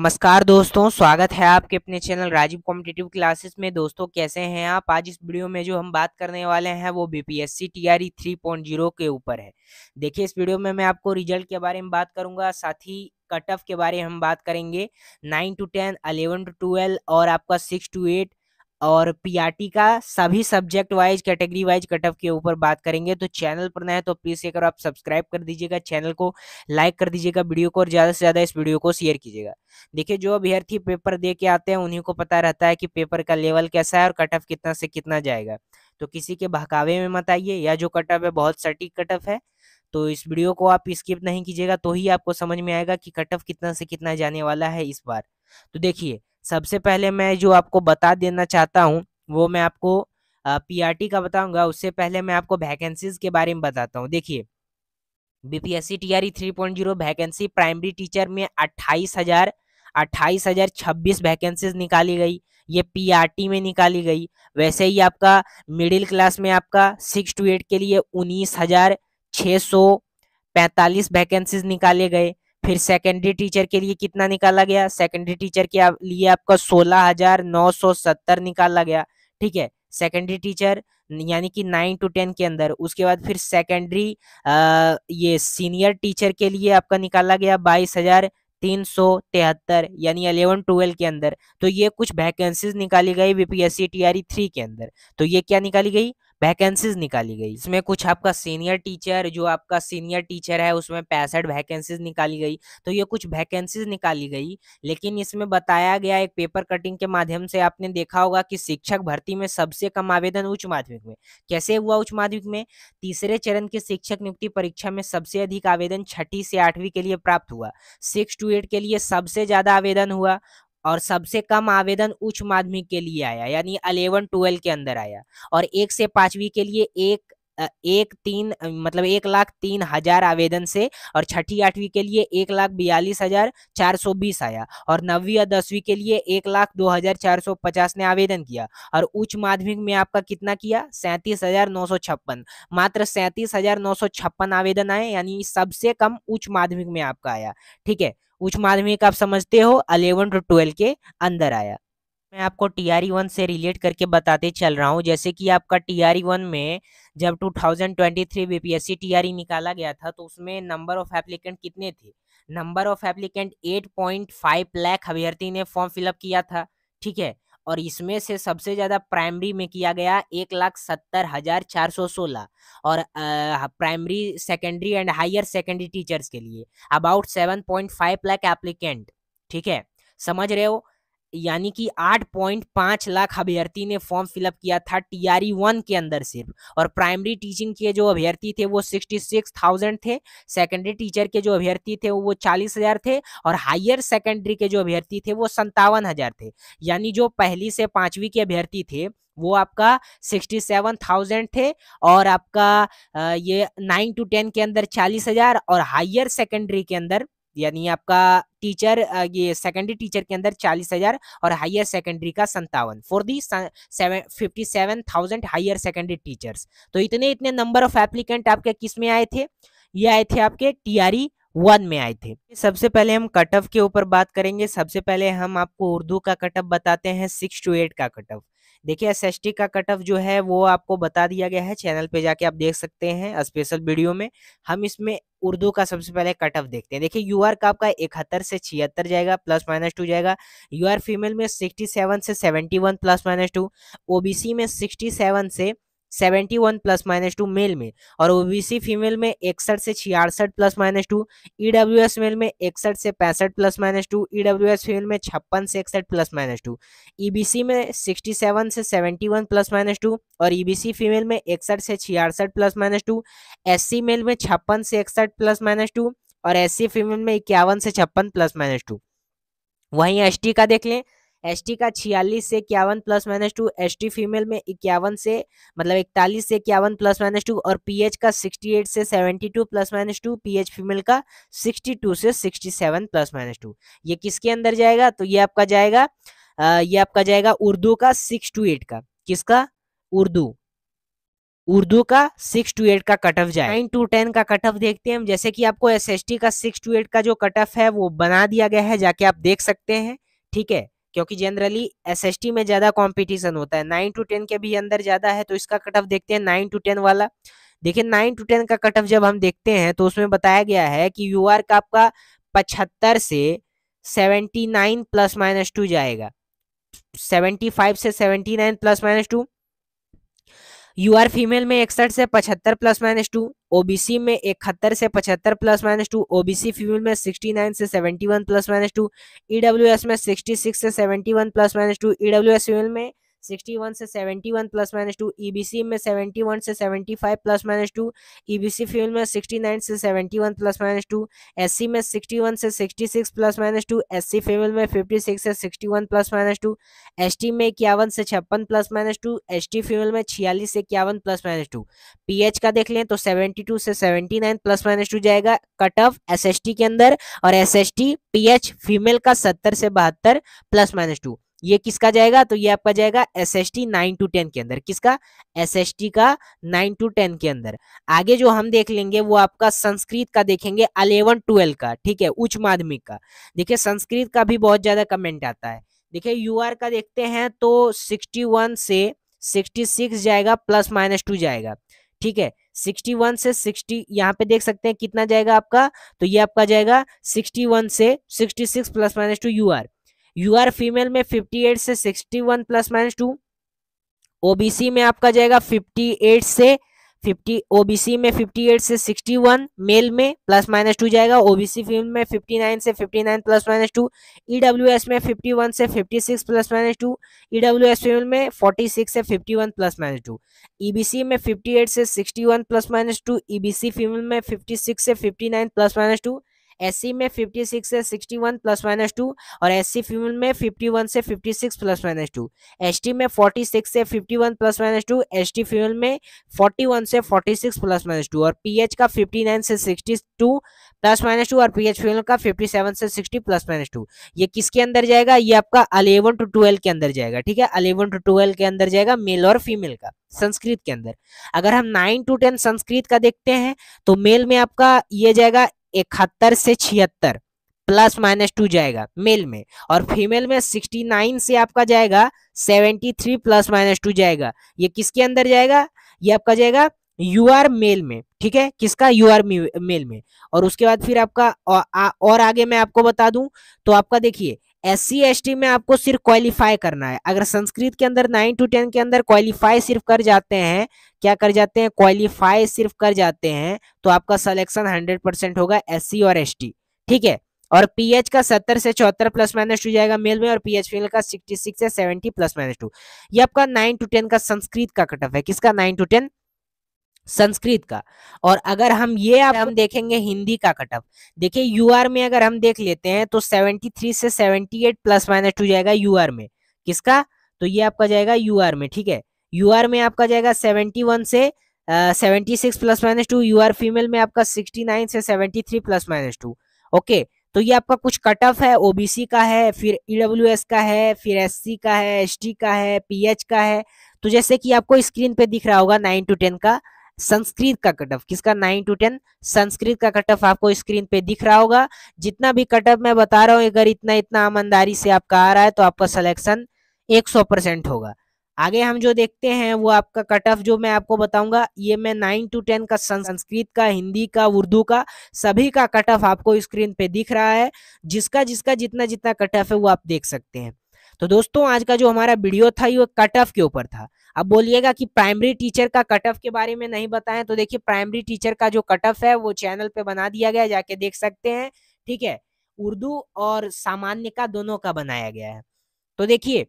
नमस्कार दोस्तों स्वागत है आपके अपने चैनल राजीव कॉम्पिटेटिव क्लासेस में दोस्तों कैसे हैं आप आज इस वीडियो में जो हम बात करने वाले हैं वो बीपीएससी टीआरई 3.0 के ऊपर है देखिए इस वीडियो में मैं आपको रिजल्ट के बारे में बात करूंगा साथ ही कट ऑफ के बारे में हम बात करेंगे nine to ten eleven to twelve और आपका सिक्स टू एट और पीआरटी e का सभी subject wise category wise cut off के ऊपर बात करेंगे तो चैनल पर नए तो प्लीज़ अगर आप सब्सक्राइब कर दीजिएगा चैनल को लाइक कर दीजिएगा वीडियो को और ज़्यादा से ज़्यादा इस वीडियो को शेयर कीजिएगा देखिए जो अभ्यर्थी पेपर दे के आते हैं उन्हीं को पता रहता है कि पेपर का लेवल कैसा है और कट ऑफ कितना से कितना जाएगा तो किसी के बहकावे में मत आइए या जो कट ऑफ है बहुत सटीक कट ऑफ है तो इस वीडियो को आप स्किप नहीं कीजिएगा तो ही आपको समझ में आएगा कि कट ऑफ कितना से कितना जाने वाला है इस बार तो देखिए सबसे पहले मैं जो आपको बता देना चाहता हूँ वो मैं आपको पीआरटी का बताऊंगा उससे पहले मैं आपको वैकेंसीज के बारे में बताता हूँ देखिए BPSC TRE 3.0 vacancy primary teacher में अट्ठाईस हजार अट्ठाईस हजार छब्बीस वैकेंसीज निकाली गई ये पीआरटी में निकाली गई वैसे ही आपका मिडिल क्लास में आपका सिक्स टू एट के लिए उन्नीस हजार छः सौ पैंतालीस वैकेंसीज निकाले गए फिर सेकेंडरी टीचर के लिए कितना निकाला गया सेकेंडरी टीचर के लिए आपका सोलह हजार नौ सौ सत्तर निकाला गया ठीक है सेकेंडरी टीचर यानी कि नाइन टू टेन के अंदर उसके बाद फिर सेकेंडरी ये सीनियर टीचर के लिए आपका निकाला गया बाईस हजार तीन सौ तिहत्तर यानी अलेवन ट्वेल्व के अंदर तो ये कुछ वैकेंसीज निकाली गई बीपीएससी टीआरई थ्री के अंदर तो ये क्या निकाली गई वैकेंसीज निकाली गई इसमें कुछ आपका सीनियर टीचर जो आपका सीनियर टीचर है उसमें पैंसठ वैकेंसीज निकाली गई तो ये कुछ वैकेंसीज निकाली गई लेकिन इसमें बताया गया एक पेपर कटिंग के माध्यम से आपने देखा होगा कि शिक्षक भर्ती में सबसे कम आवेदन उच्च माध्यमिक में कैसे हुआ उच्च माध्यमिक में तीसरे चरण के शिक्षक नियुक्ति परीक्षा में सबसे अधिक आवेदन छठी से आठवीं के लिए प्राप्त हुआ सिक्स टू एट के लिए सबसे ज्यादा आवेदन हुआ और सबसे कम आवेदन उच्च माध्यमिक के लिए आया यानी अलेवन ट्वेल्व के अंदर आया और एक से पांचवी के लिए एक एक तीन मतलब एक लाख तीन हजार आवेदन से और छठी आठवीं के लिए एक लाख बयालीस हजार चार सौ बीस आया और नवी और दसवीं के लिए एक लाख दो हजार चार सौ पचास ने आवेदन किया और उच्च माध्यमिक में आपका कितना किया सैंतीस हजार नौ सौ छप्पन मात्र सैंतीस हजार नौ सौ छप्पन आवेदन आए यानी सबसे कम उच्च माध्यमिक में आपका आया ठीक है उच्च माध्यमिक आप समझते हो अलेवन टू ट्वेल्व के अंदर आया मैं आपको टी आर वन से रिलेट करके बताते चल रहा हूँ जैसे कि आपका टी आर वन में जब 2023 बीपीएससी आर निकाला गया था तो उसमें नंबर ऑफ एप्लीकेंट कितने थे नंबर ऑफ एप्लीकेंट 8.5 लाख अभ्यर्थी ने फॉर्म फिलअप किया था ठीक है और इसमें से सबसे ज़्यादा प्राइमरी में किया गया एक लाख सत्तर हज़ार चार सौ सोलह और primary secondary and higher secondary teachers के लिए about seven point five lakh applicant ठीक है समझ रहे हो यानी कि 8.5 लाख अभ्यर्थी ने फॉर्म फिलअप किया था टी आर वन के अंदर सिर्फ और प्राइमरी टीचिंग के जो अभ्यर्थी थे वो 66,000 थे सेकेंडरी टीचर के जो अभ्यर्थी थे वो 40,000 थे और हायर सेकेंडरी के जो अभ्यर्थी थे वो संतावन हजार थे यानी जो पहली से पांचवी के अभ्यर्थी थे वो आपका सिक्सटी सेवन थाउजेंड थे और आपका ये नाइन टू टेन के अंदर चालीस हजार और हायर सेकेंडरी के अंदर यानी आपका टीचर ये सेकेंडरी टीचर के अंदर चालीस हजार और हायर सेकेंडरी का संतावन for the fifty seven thousand higher secondary teachers तो इतने इतने नंबर ऑफ एप्लीकेंट आपके किस में आए थे ये आए थे आपके टीआरई वन e में आए थे सबसे पहले हम कट ऑफ के ऊपर बात करेंगे सबसे पहले हम आपको उर्दू का कट ऑफ बताते हैं सिक्स टू एट का कट ऑफ देखिए एस का कट ऑफ जो है वो आपको बता दिया गया है चैनल पे जाके आप देख सकते हैं स्पेशल वीडियो में हम इसमें उर्दू का सबसे पहले कट ऑफ देखते हैं देखिए यूआर का आपका इकहत्तर से छिहत्तर जाएगा प्लस माइनस टू जाएगा यूआर फीमेल में सिक्सटी सेवन से seventy one plus minus two OBC में सिक्सटी सेवन से seventy one plus minus two male में और ओबीसी फीमेल में इकसठ से छियासठ plus minus two EWS male में इकसठ से पैंसठ plus minus two EWS female में छप्पन से इकसठ प्लस माइनस टू ईबीसी में सिक्सटी सेवन से seventy one plus minus two और ईबीसी फीमेल में इकसठ से छियासठ plus minus two C male में छप्पन से इकसठ प्लस माइनस टू और सी फीमेल में इक्यावन से छप्पन प्लस माइनस टू वहीं टी का देख लें एस का छियालीस से इक्यावन plus minus two S female में इक्यावन से मतलब इकतालीस से इक्यावन प्लस माइनस टू और पी का सिक्सटी एट से seventy two plus minus two P female का सिक्सटी टू से sixty seven plus minus two ये किसके अंदर जाएगा तो ये आपका जाएगा ये आपका जाएगा उर्दू का सिक्स टू एट का किसका उर्दू उर्दू का सिक्स टू एट का कट ऑफ जाए नाइन टू टेन का कट ऑफ देखते हैं हम जैसे कि आपको एस का सिक्स टू एट का जो कट ऑफ है वो बना दिया गया है जाके आप देख सकते हैं ठीक है क्योंकि जनरली एसएसटी में ज्यादा कंपटीशन होता है नाइन टू टेन के भी अंदर ज्यादा है तो इसका कट ऑफ देखते हैं नाइन टू टेन वाला देखिए नाइन टू टेन का कट ऑफ जब हम देखते हैं तो उसमें बताया गया है कि यू आर का आपका पचहत्तर से seventy nine plus minus two जाएगा सेवेंटी फाइव से seventy nine plus minus two U R female में इकसठ से पचहत्तर प्लस माइनस टू ओबीसी में इकहत्तर से पचहत्तर plus minus two OBC female में सिक्सटी नाइन से seventy one plus minus two EW S में सिक्सटी सिक्स से seventy one plus minus two EW S female में 61 से 71 plus minus two EBC e में 71 से 75 plus minus two EBC e field में 69 से 71 प्लस माइनस टू एससी में 61 से 66 plus minus two SC female में 56 से 61 प्लस माइनस टू एसटी में इक्यावन से छप्पन plus minus two ST female में छियालीस से इक्यावन प्लस माइनस टू पीएच का देख लें तो 72 से 79 प्लस माइनस टू जाएगा कट ऑफ एस के अंदर और एस एस फीमेल का सत्तर से बहत्तर प्लस माइनस टू ये किसका जाएगा तो ये आपका जाएगा S S T nine to ten के अंदर किसका एस एस टी का नाइन टू टेन के अंदर आगे जो हम देख लेंगे वो आपका संस्कृत का देखेंगे अलेवन ट्वेल्व का ठीक है उच्च माध्यमिक का देखिए संस्कृत का भी बहुत ज्यादा कमेंट आता है देखिए यू का देखते हैं तो सिक्सटी वन से सिक्सटी सिक्स जाएगा प्लस माइनस टू जाएगा ठीक है सिक्सटी वन से सिक्सटी यहाँ पे देख सकते हैं कितना जाएगा आपका तो ये आपका जाएगा सिक्सटी वन से sixty six plus minus two U R U R female में 58 से 61 प्लस माइनस टू ओबीसी में आपका जाएगा 58 से 50 ओबीसी में 58 से 61 मेल में प्लस माइनस टू जाएगा ओबीसी फीमेल में 59 से 59 प्लस माइनस टू ईडब्ल्यूएस में 51 से 56 plus minus two EWS female में 46 से 51 प्लस माइनस टू ईबीसी में 58 से 61 plus minus two EBC female में 56 से 59 प्लस माइनस टू एस में 56 से 61 वन प्लस माइनस टू और एस सी फीमेल में 51 से 56 six plus minus two S में 46 से 51 one plus minus two S T female में 41 से 46 सिक्स प्लस माइनस टू और पी का 59 से 62 टू प्लस माइनस टू और पी एच फीमेल का 57 से 60 प्लस माइनस टू ये किसके अंदर जाएगा ये आपका अलेवन टू ट्वेल्व के अंदर जाएगा ठीक है अलेवन टू ट्वेल्व के अंदर जाएगा मेल और फीमेल का संस्कृत के अंदर अगर हम नाइन टू टेन संस्कृत का देखते हैं तो मेल में आपका ये जाएगा इकहत्तर से छिहत्तर प्लस माइनस टू जाएगा मेल में और फीमेल में सिक्सटी नाइन से आपका जाएगा seventy three plus minus two जाएगा ये किसके अंदर जाएगा ये आपका जाएगा यू आर मेल में ठीक है किसका यू आर मेल में और उसके बाद फिर आपका और, आ, और आगे मैं आपको बता दूं तो आपका देखिए एस सी में आपको सिर्फ क्वालिफाई करना है अगर संस्कृत के अंदर नाइन टू टेन के अंदर क्वालिफाई सिर्फ कर जाते हैं क्या कर जाते हैं क्वालिफाई सिर्फ कर जाते हैं तो आपका सिलेक्शन हंड्रेड परसेंट होगा एस और एस ठीक है और पीएच का सत्तर से चौहत्तर प्लस माइनस टू जाएगा मेल में और पीएच फील का सिक्सटी सिक्स से सेवेंटी प्लस माइनस टू ये आपका नाइन टू टेन का संस्कृत का कटअप है किसका नाइन टू टेन संस्कृत का और अगर हम ये आप हम देखेंगे हिंदी का कटअप देखिए यूआर में अगर हम देख लेते हैं तो 73 से 78 प्लस माइनस टू जाएगा यूआर में किसका तो ये आपका जाएगा यूआर में ठीक है यूआर में आपका जाएगा 71 से seventy six plus minus two U R female में आपका सिक्सटी नाइन से seventy three plus minus two okay तो ये आपका कुछ कट ऑफ है ओबीसी का है फिर ईडब्ल्यू e का है फिर एससी का है एसटी का है पीएच का है तो जैसे कि आपको स्क्रीन पे दिख रहा होगा नाइन टू टेन का संस्कृत का कट ऑफ किसका नाइन टू टेन संस्कृत का कट ऑफ आपको स्क्रीन पे दिख रहा होगा जितना भी कट ऑफ मैं बता रहा हूँ अगर इतना इतना ईमानदारी से आपका आ रहा है तो आपका सिलेक्शन सौ परसेंट होगा आगे हम जो देखते हैं वो आपका कट ऑफ जो मैं आपको बताऊंगा ये मैं नाइन टू टेन का संस्कृत का हिंदी का उर्दू का सभी का कट ऑफ आपको स्क्रीन पे दिख रहा है जिसका जिसका जितना जितना कट ऑफ है वो आप देख सकते हैं तो दोस्तों आज का जो हमारा वीडियो था ये कट ऑफ के ऊपर था अब बोलिएगा कि प्राइमरी टीचर का कट ऑफ के बारे में नहीं बताएं तो देखिए प्राइमरी टीचर का जो कट ऑफ है वो चैनल पे बना दिया गया जाके देख सकते हैं ठीक है उर्दू और सामान्य का दोनों का बनाया गया है तो देखिए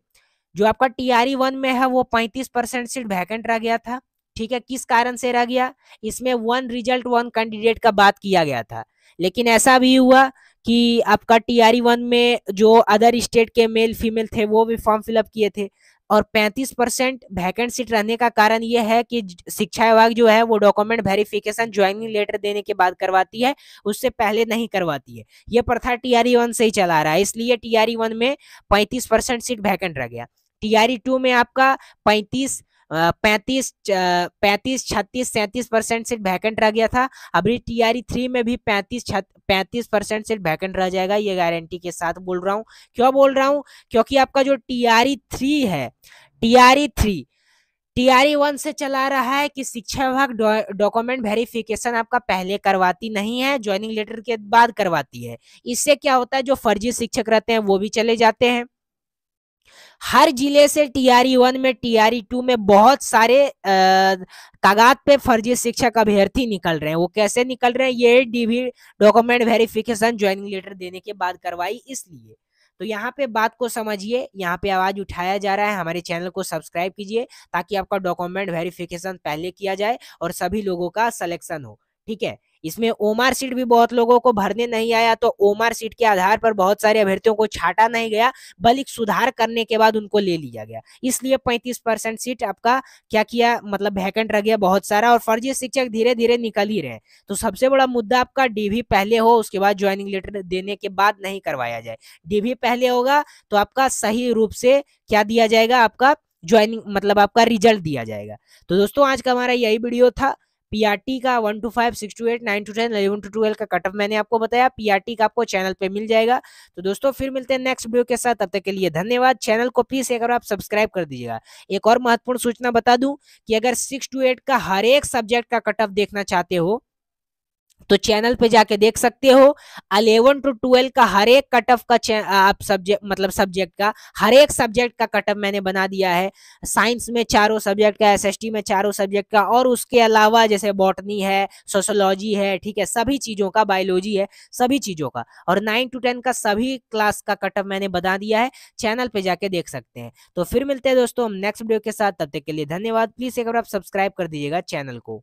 जो आपका टीआरई वन e में है वो पैंतीस परसेंट सीट वैकेंट रह गया था ठीक है किस कारण से रह गया इसमें वन रिजल्ट वन कैंडिडेट का बात किया गया था लेकिन ऐसा भी हुआ कि आपका टी वन e में जो अदर स्टेट के मेल फीमेल थे वो भी फॉर्म फिलअप किए थे और 35 परसेंट वैकेंट सीट रहने का कारण यह है कि शिक्षा विभाग जो है वो डॉक्यूमेंट वेरिफिकेशन ज्वाइनिंग लेटर देने के बाद करवाती है उससे पहले नहीं करवाती है ये प्रथा आर वन e से ही चला रहा है इसलिए आर वन e में 35 परसेंट सीट वैकेंट रह गया टीआरई टू में आपका 35 पैंतीस पैंतीस छत्तीस सैंतीस परसेंट सीट वैकेंट रह गया था अभी आर थ्री e में भी पैंतीस पैंतीस परसेंट सीट वैकेंट रह जाएगा ये गारंटी के साथ बोल रहा हूँ क्यों बोल रहा हूँ क्योंकि आपका जो टी आर थ्री है R three T R one से चला रहा है कि शिक्षा विभाग डॉक्यूमेंट वेरिफिकेशन आपका पहले करवाती नहीं है ज्वाइनिंग लेटर के बाद करवाती है इससे क्या होता है जो फर्जी शिक्षक रहते हैं वो भी चले जाते हैं हर जिले से टीआरई वन में टीआरई टू में बहुत सारे तादाद पे फर्जी शिक्षक अभ्यर्थी निकल रहे हैं वो कैसे निकल रहे हैं ये DV document verification joining letter देने के बाद करवाई इसलिए तो यहाँ पे बात को समझिए यहाँ पे आवाज उठाया जा रहा है हमारे चैनल को सब्सक्राइब कीजिए ताकि आपका डॉक्यूमेंट वेरिफिकेशन पहले किया जाए और सभी लोगों का सिलेक्शन हो ठीक है इसमें ओमार सीट भी बहुत लोगों को भरने नहीं आया तो ओमार सीट के आधार पर बहुत सारे अभ्यर्थियों को छाटा नहीं गया बल्कि सुधार करने के बाद उनको ले लिया गया इसलिए 35 परसेंट सीट आपका क्या किया मतलब वैकेंट रह गया बहुत सारा और फर्जी शिक्षक धीरे धीरे निकल ही रहे तो सबसे बड़ा मुद्दा आपका डीवी पहले हो उसके बाद ज्वाइनिंग लेटर देने के बाद नहीं करवाया जाए डीवी पहले होगा तो आपका सही रूप से क्या दिया जाएगा आपका ज्वाइनिंग मतलब आपका रिजल्ट दिया जाएगा तो दोस्तों आज का हमारा यही वीडियो था पीआरटी का one to five six to eight nine to ten eleven to twelve का कट ऑफ मैंने आपको बताया पीआरटी का आपको चैनल पे मिल जाएगा तो दोस्तों फिर मिलते हैं नेक्स्ट वीडियो के साथ तब तक के लिए धन्यवाद चैनल को प्लीज एक आप सब्सक्राइब कर दीजिएगा एक और महत्वपूर्ण सूचना बता दूं कि अगर सिक्स टू एट का हर एक सब्जेक्ट का कट ऑफ देखना चाहते हो तो चैनल पे जाके देख सकते हो अलेवन टू ट्वेल्व का हर एक कट ऑफ का आप सब्जेक्ट मतलब सब्जेक्ट का हर एक सब्जेक्ट का कट ऑफ मैंने बना दिया है साइंस में चारों सब्जेक्ट का एसएसटी में चारों सब्जेक्ट का और उसके अलावा जैसे बॉटनी है सोशोलॉजी है ठीक है सभी चीज़ों का बायोलॉजी है सभी चीज़ों का और नाइन टू टेन का सभी क्लास का कट ऑफ मैंने बना दिया है चैनल पे जाके देख सकते हैं तो फिर मिलते हैं दोस्तों हम नेक्स्ट वीडियो के साथ तब तक के लिए धन्यवाद प्लीज़ एक बार आप सब्सक्राइब कर दीजिएगा चैनल को